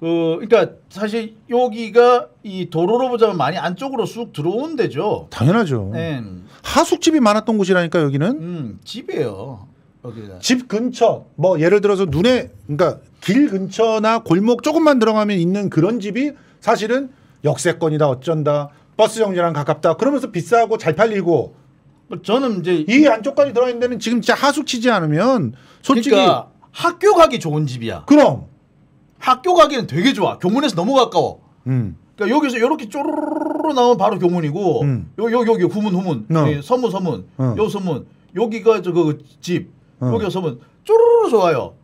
그 그러니까 사실 여기가 이 도로로 보자면 많이 안쪽으로 쑥 들어온 데죠. 당연하죠. 네. 하숙집이 많았던 곳이라니까 여기는. 음, 집이에요. 여기가. 집 근처 뭐 예를 들어서 눈에 그러니까 길 근처나 골목 조금만 들어가면 있는 그런 집이 사실은 역세권이다 어쩐다 버스 정류장 가깝다 그러면서 비싸고 잘 팔리고 뭐 저는 이제 이 안쪽까지 들어있는 데는 지금 진짜 하숙치지 않으면 솔직히 그러니까 학교 가기 좋은 집이야. 그럼 학교 가기는 되게 좋아. 교문에서 너무 가까워. 음. 그러니까 여기서 이렇게 쪼르르 르 나오면 바로 교문이고 음. 요, 요, 여기 후문 후문 no. 어. 예, 서문 서문 어. 요 서문 여기가 저 그집 어. 여기가 서문 쪼르르 좋아요.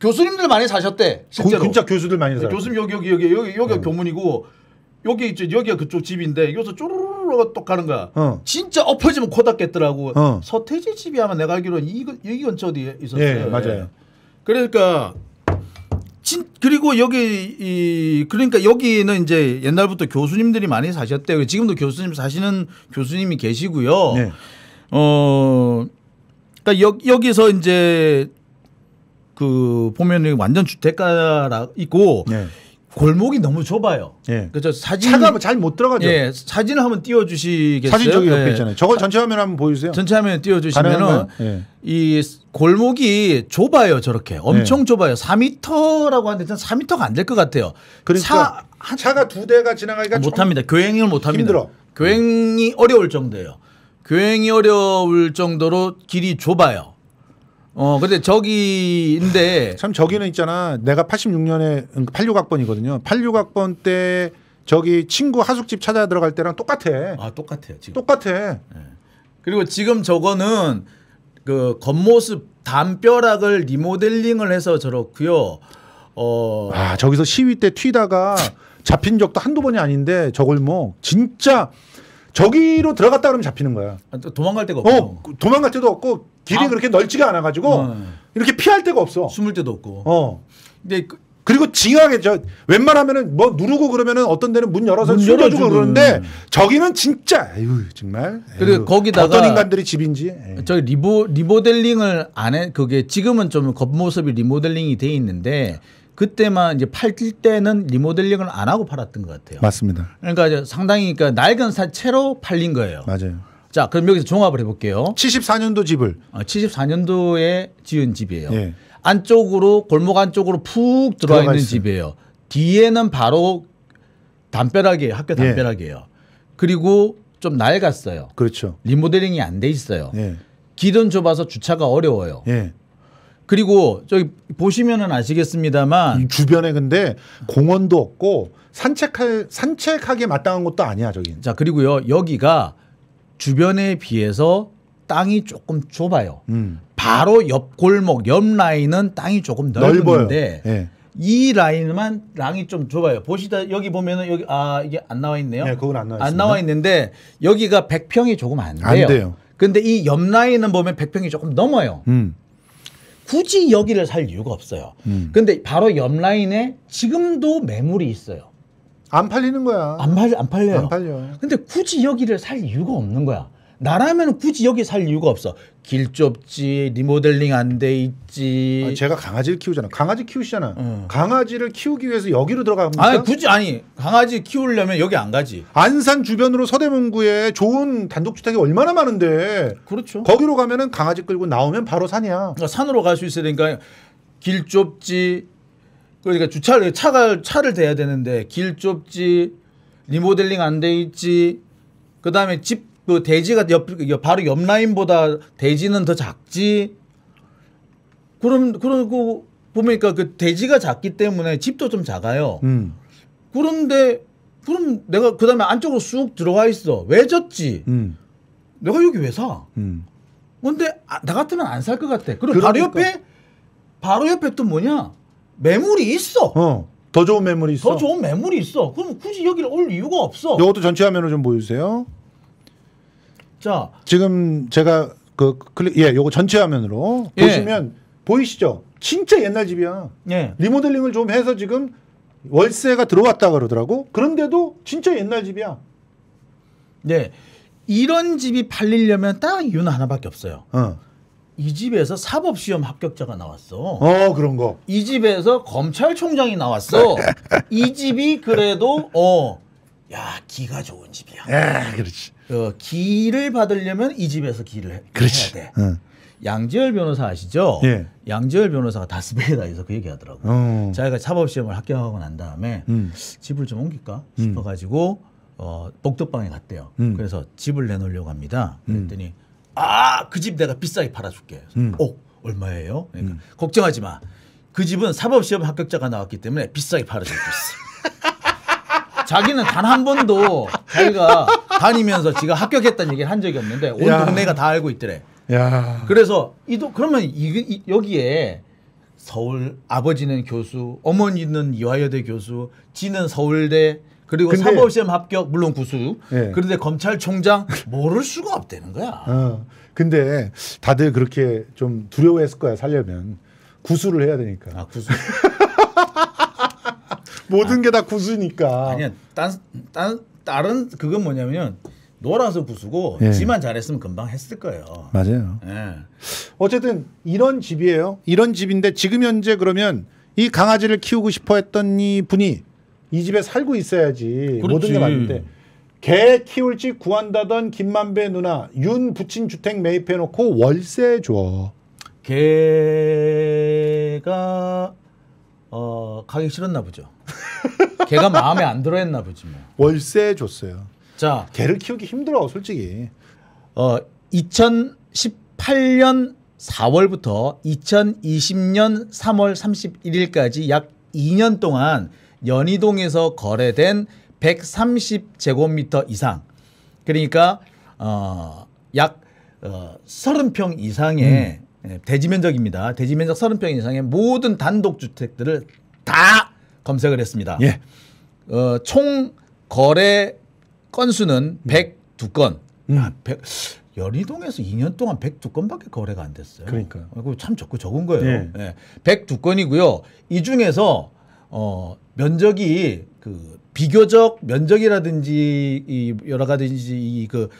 교수님들 많이 사셨대 실제로. 고, 진짜 교수들 많이 사. 셨대 교수님 여기 여기 여기 여기 여기가 어. 교문이고 여기 있죠. 여기가 그쪽 집인데 여기서 쪼르르 르똑 가는 거야. 어. 진짜 엎어지면 코닥겠더라고. 어. 서태지 집이 아마 내가 알기로는 이, 거이 근처 어디에 있었어요. 예, 맞아요. 예. 그러니까 진, 그리고 여기 이 그러니까 여기는 이제 옛날부터 교수님들이 많이 사셨대요. 지금도 교수님 사시는 교수님이 계시고요. 네. 어 그러니까 여, 여기서 이제 그 보면은 완전 주택가라 있고 네. 골목이 너무 좁아요. 예. 그래서 사진 차가 뭐 잘못 들어가죠. 예. 사진을 한번 띄워 주시겠어요? 사진 저기 옆에 예. 있잖아요. 저거 전체 화면 한번 보여 주세요. 전체 화면 띄워 주시면은 예. 이 골목이 좁아요, 저렇게. 엄청 예. 좁아요. 4미터라고 하는데 전4미터가 안 될 것 같아요. 그러니까 차, 차가 두 대가 지나가기까못 합니다. 교행을 못 합니다. 힘들어. 교행이 어려울 정도예요. 교행이 어려울 정도로 길이 좁아요. 어, 근데 저기인데 참 저기는 있잖아. 내가 86년에 86학번이거든요. 86학번 때 저기 친구 하숙집 찾아 들어갈 때랑 똑같아. 아, 똑같아요. 지금. 똑같아. 네. 그리고 지금 저거는 그 겉모습 담벼락을 리모델링을 해서 저렇고요. 어. 아, 저기서 시위 때 튀다가 잡힌 적도 한두 번이 아닌데 저걸 뭐 진짜 저기로 들어갔다 그러면 잡히는 거야. 아, 도망갈 데가 어, 없고. 어, 도망갈 데도 없고 길이 아. 그렇게 넓지가 않아가지고 어. 이렇게 피할 데가 없어. 숨을 데도 없고. 어. 근데 그, 그리고 징하게 저 웬만하면은 뭐 누르고 그러면은 어떤 데는 문 열어서 문 숨겨주고 그러는데 저기는 진짜 에휴 정말 에휴, 그리고 거기다가 어떤 인간들이 집인지 에이. 예. 저기 리보 리모델링을 안해 그게 지금은 좀 겉모습이 리모델링이 돼 있는데 그때만 이제 팔 때는 리모델링을 안 하고 팔았던 것 같아요. 맞습니다. 그러니까 상당히 그러니까 낡은 사채로 팔린 거예요. 맞아요. 자, 그럼 여기서 종합을 해볼게요. 74년도 집을. 74년도에 어, 지은 집이에요. 예. 안쪽으로 골목 안쪽으로 푹 들어와 있는 있어요. 집이에요. 뒤에는 바로 담벼락이에요. 학교 예. 담벼락이에요. 예. 그리고 좀 낡았어요. 그렇죠. 리모델링이 안 돼 있어요. 예. 길은 좁아서 주차가 어려워요. 예. 그리고 저기 보시면은 아시겠습니다만 주변에 근데 공원도 없고 산책할 산책하기에 마땅한 것도 아니야 저기. 자 그리고요 여기가 주변에 비해서 땅이 조금 좁아요. 음. 바로 옆 골목 옆 라인은 땅이 조금 넓은데 네. 이 라인만 랑이 좀 좁아요. 보시다 여기 보면은 여기 아 이게 안 나와 있네요. 네, 그건 안 나와 있습니다. 안 나와 있는데 여기가 100평이 조금 안 돼요. 안 돼요. 근데 이 옆 라인은 보면 100평이 조금 넘어요. 음. 굳이 여기를 살 이유가 없어요. 음. 근데 바로 옆 라인에 지금도 매물이 있어요. 안 팔리는 거야. 안 팔, 안 팔려요. 안 팔려. 근데 굳이 여기를 살 이유가 없는 거야. 나라면 굳이 여기 살 이유가 없어. 길 좁지, 리모델링 안 돼 있지. 아 제가 강아지를 키우잖아. 강아지 키우시잖아. 응. 강아지를 키우기 위해서 여기로 들어가면까 아니 굳이 아니 강아지 키우려면 여기 안 가지. 안산 주변으로 서대문구에 좋은 단독주택이 얼마나 많은데. 그렇죠. 거기로 가면은 강아지 끌고 나오면 바로 산이야. 그러니까 산으로 갈 수 있으니까 길 좁지, 그러니까 주차를 차가 차를 대야 되는데 길 좁지 리모델링 안 돼 있지 그다음에 집 그 대지가 옆 바로 옆 라인보다 대지는 더 작지 그럼 그러고 그 보니까 그 대지가 작기 때문에 집도 좀 작아요. 음. 그런데 그럼 내가 그다음에 안쪽으로 쑥 들어가 있어 왜 졌지? 음. 내가 여기 왜 사? 음. 근데 아, 나 같으면 안 살 것 같아. 그럼 그러니까. 바로 옆에 바로 옆에 또 뭐냐? 매물이 있어. 어. 더 좋은 매물이 있어. 더 좋은 매물이 있어. 그럼 굳이 여기를 올 이유가 없어. 이것도 전체 화면으로 좀 보여주세요. 자, 지금 제가 그 클릭 예, 요거 전체 화면으로 예. 보시면 보이시죠? 진짜 옛날 집이야. 예. 리모델링을 좀 해서 지금 월세가 들어왔다 그러더라고. 그런데도 진짜 옛날 집이야. 네. 이런 집이 팔리려면 딱 이유는 하나밖에 없어요. 어. 이 집에서 사법시험 합격자가 나왔어. 어, 그런 거. 이 집에서 검찰총장이 나왔어. 이 집이 그래도 어, 야 기가 좋은 집이야. 예, 그렇지. 어, 기를 받으려면 이 집에서 기를 해, 그렇지. 해야 돼. 응. 양재열 변호사 아시죠? 예. 양재열 변호사가 다스베이다에서 그 얘기하더라고. 어. 자기가 사법시험을 합격하고 난 다음에 음. 집을 좀 옮길까 음. 싶어가지고 음. 어, 복도방에 갔대요. 음. 그래서 집을 내놓으려고 합니다. 음. 그랬더니 아그집 내가 비싸게 팔아줄게. 음. 어 얼마예요? 그러니까 음. 걱정하지 마. 그 집은 사법시험 합격자가 나왔기 때문에 비싸게 팔아줄 수 있어. 자기는 단 한 번도 자기가 다니면서 지가 합격했다는 얘기를 한 적이 없는데 온 야. 동네가 다 알고 있더래. 야. 그래서 이도 그러면 이, 이, 여기에 서울 아버지는 교수, 어머니는 이화여대 교수, 지는 서울대 그리고 사법시험 합격 물론 구수. 예. 그런데 검찰총장 모를 수가 없다는 거야. 어. 근데 다들 그렇게 좀 두려워했을 거야 살려면 구수를 해야 되니까. 아 구수. 모든 아, 게다 구수니까. 아니야. 딴, 딴, 다른 그건 뭐냐면 놀아서 구수고 예. 지만 잘했으면 금방 했을 거예요. 맞아요. 예. 어쨌든 이런 집이에요. 이런 집인데 지금 현재 그러면 이 강아지를 키우고 싶어 했던 이 분이 이 집에 살고 있어야지 그렇지. 모든 게 맞는데 개 키울지 구한다던 김만배 누나 윤 부친 주택 매입해놓고 월세 줘. 개가 어 가기 싫었나 보죠. 개가 마음에 안 들어했나 보지 뭐. 월세 줬어요. 자, 개를 키우기 힘들어 솔직히. 어 2018년 4월부터 2020년 3월 31일까지 약 2년 동안 연희동에서 거래된 130제곱미터 이상 그러니까 어, 약 어, 30평 이상의 음. 예, 대지면적입니다. 대지면적 30평 이상의 모든 단독주택들을 다 검색을 했습니다. 예. 어, 총 거래 건수는 102건. 음. 아, 100, 음. 연희동에서 2년 동안 102건밖에 거래가 안 됐어요. 그러니까. 참 적고 적은 거예요. 예. 예. 102건이고요. 이 중에서 어, 면적이 그 비교적 면적이라든지 이 여러 가지 이그 그,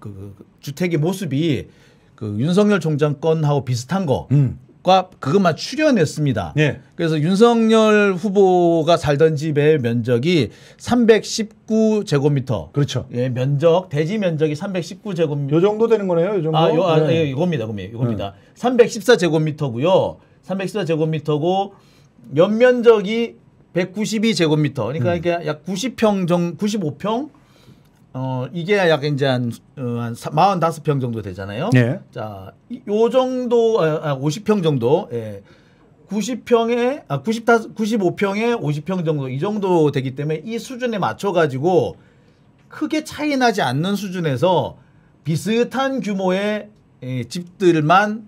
그, 그 주택의 모습이 그 윤석열 총장 건하고 비슷한 거. 음. 과 그것만 추려냈습니다. 예. 그래서 윤석열 후보가 살던 집의 면적이 319 제곱미터. 그렇죠. 예, 면적 대지 면적이 319 제곱미터. 요 정도 되는 거네요. 요 정도. 아, 요, 아, 네. 예, 이겁니다, 이겁니다. 네. 314 제곱미터고요. 314 제곱미터고 연면적이 192제곱미터. 그러니까 음. 이게 약 90평 정 95평 어 이게 약 이제 한, 어, 한 45평 정도 되잖아요. 네. 자, 요 정도 아, 아 50평 정도. 예. 90평에 아 95, 95평에 50평 정도 이 정도 되기 때문에 이 수준에 맞춰 가지고 크게 차이 나지 않는 수준에서 비슷한 규모의 예, 집들만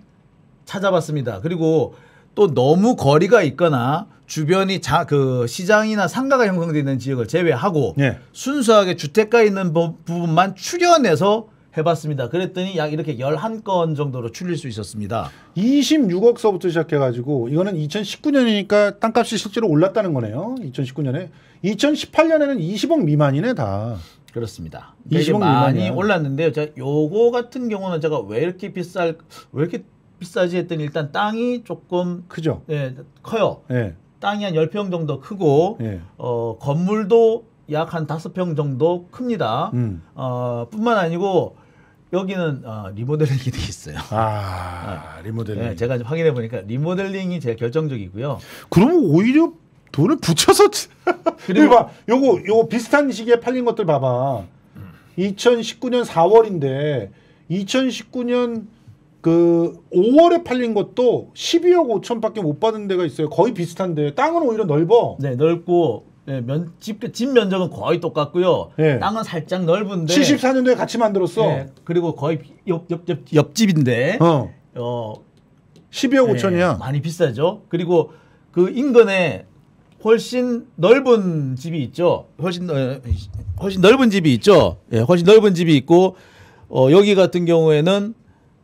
찾아봤습니다. 그리고 또 너무 거리가 있거나 주변이 자, 그 시장이나 상가가 형성되는 지역을 제외하고 네. 순수하게 주택가 있는 부분만 출려해서 해봤습니다. 그랬더니 약 이렇게 1 1건 정도로 줄일 수 있었습니다. 26억서부터 시작해가지고 이거는 2019년이니까 땅값이 실제로 올랐다는 거네요. 2019년에. 2018년에는 20억 미만이네 다. 그렇습니다. 20억 많이 미만이야. 올랐는데요. 제가 요거 같은 경우는 제가 왜 이렇게 비쌀, 왜 이렇게 비싸지 했더니 일단 땅이 조금 크죠. 예, 커요. 예. 땅이 한 10평 정도 크고 예. 어, 건물도 약 한 5평 정도 큽니다. 음. 어, 뿐만 아니고 여기는 어, 리모델링이 되 있어요. 아, 예. 리모델링. 예, 제가 확인해 보니까 리모델링이 제일 결정적이고요. 그러면 오히려 돈을 붙여서 그리고 봐. 요거 요거 비슷한 시기에 팔린 것들 봐봐. 2019년 4월인데 2019년 그 5월에 팔린 것도 12억 5천밖에 못 받은 데가 있어요. 거의 비슷한데 땅은 오히려 넓어. 네, 넓고 네, 면, 집, 집 면적은 거의 똑같고요. 네. 땅은 살짝 넓은데. 74년도에 같이 만들었어. 네, 그리고 거의 옆, 옆, 옆, 옆집인데. 어. 어 12억 5천이야. 많이 비싸죠. 그리고 그 인근에 훨씬 넓은 집이 있죠. 훨씬 넓, 어, 훨씬 넓은 집이 있죠. 예, 훨씬 넓은 집이 있고 어, 여기 같은 경우에는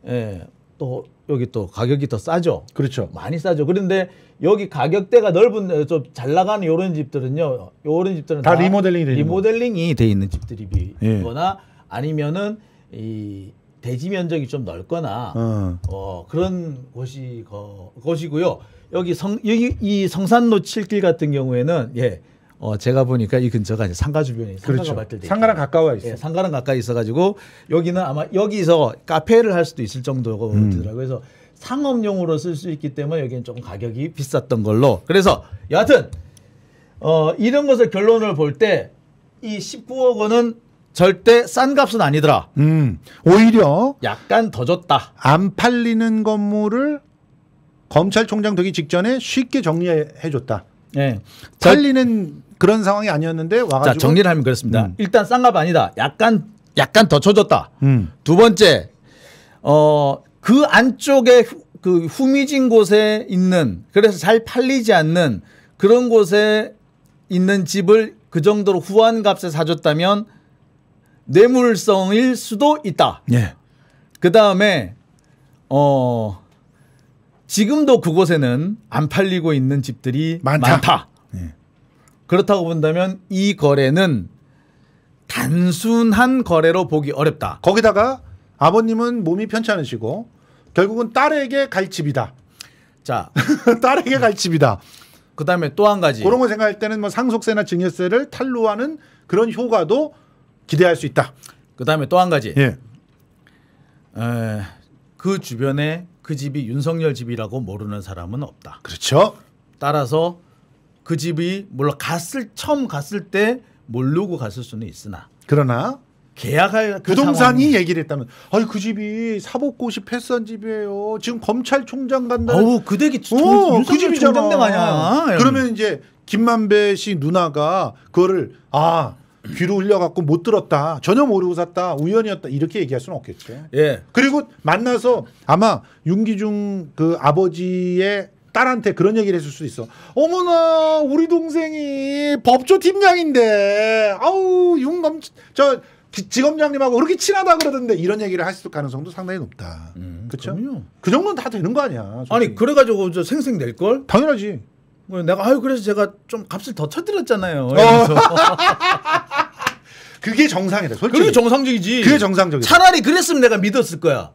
예, 또 여기 또 가격이 더 싸죠. 그렇죠. 많이 싸죠. 그런데 여기 가격대가 넓은 어, 좀잘 나가는 요런 집들은요. 요런 집들은 다, 다 리모델링이 돼 리모델링이 돼 있는 집들이거나 예. 아니면은 이 대지 면적이 좀 넓거나 어, 어 그런 곳이 거, 곳이고요. 여기 성 여기 이 성산로 칠길 같은 경우에는 예. 어 제가 보니까 이 근처가 이제 상가 주변에 상가가 그렇죠. 발달돼 상가랑 가까워 있어요. 예, 상가랑 가까이 있어가지고 여기는 아마 여기서 카페를 할 수도 있을 정도가 음. 되더라고요. 그래서 상업용으로 쓸 수 있기 때문에 여기는 조금 가격이 비쌌던 걸로. 그래서 여하튼 어 이런 것을 결론을 볼 때 이 19억 원은 절대 싼 값은 아니더라. 음, 오히려 약간 더 줬다. 안 팔리는 건물을 검찰총장 되기 직전에 쉽게 정리해 줬다. 네. 예. 살리는 그런 상황이 아니었는데 와가지고 자, 정리를 하면 그렇습니다. 음. 일단 쌍값 아니다. 약간 약간 더 쳐졌다. 음. 두 번째 어그 안쪽에 그 후미진 곳에 있는 그래서 잘 팔리지 않는 그런 곳에 있는 집을 그 정도로 후한 값에 사줬다면 뇌물성일 수도 있다. 예. 그 다음에 어 지금도 그곳에는 안 팔리고 있는 집들이 많다. 많다. 네. 그렇다고 본다면 이 거래는 단순한 거래로 보기 어렵다. 거기다가 아버님은 몸이 편찮으시고 결국은 딸에게 갈 집이다. 자, 딸에게 갈 집이다. 그다음에 또 한 가지 그런 거 생각할 때는 뭐 상속세나 증여세를 탈루하는 그런 효과도 기대할 수 있다. 그다음에 또 한 가지. 예. 에, 그 주변에 그 집이 윤석열 집이라고 모르는 사람은 없다. 그렇죠. 따라서 그 집이 물론 갔을 처음 갔을 때 모르고 갔을 수는 있으나 그러나 계약할 그 부동산이 상황이... 얘기를 했다면 아니 그 집이 사복고시 패스한 집이에요. 지금 검찰총장 간다. 어우 그 대기 어, 그 집이잖아. 총장 아니야. 그러면 이제 김만배 씨 누나가 그거를 아 귀로 흘려갖고 못 들었다. 전혀 모르고 샀다. 우연이었다. 이렇게 얘기할 수는 없겠죠. 예. 그리고 만나서 아마 윤기중 그 아버지의 딸한테 그런 얘기를 했을 수도 있어. 어머나, 우리 동생이 법조 팀장인데, 아우, 윤검, 저, 지검장님하고 그렇게 친하다 그러던데 이런 얘기를 하실 가능성도 상당히 높다. 음, 그렇죠? 그 정도는 다 되는 거 아니야. 솔직히. 아니 그래가지고 저 생생 낼 걸? 당연하지. 뭐 내가 아유 그래서 제가 좀 값을 더 쳐드렸잖아요. 어. 이러 그게 정상이다. 솔직히. 그게 정상적이지. 그게 정상적이다. 차라리 그랬으면 내가 믿었을 거야.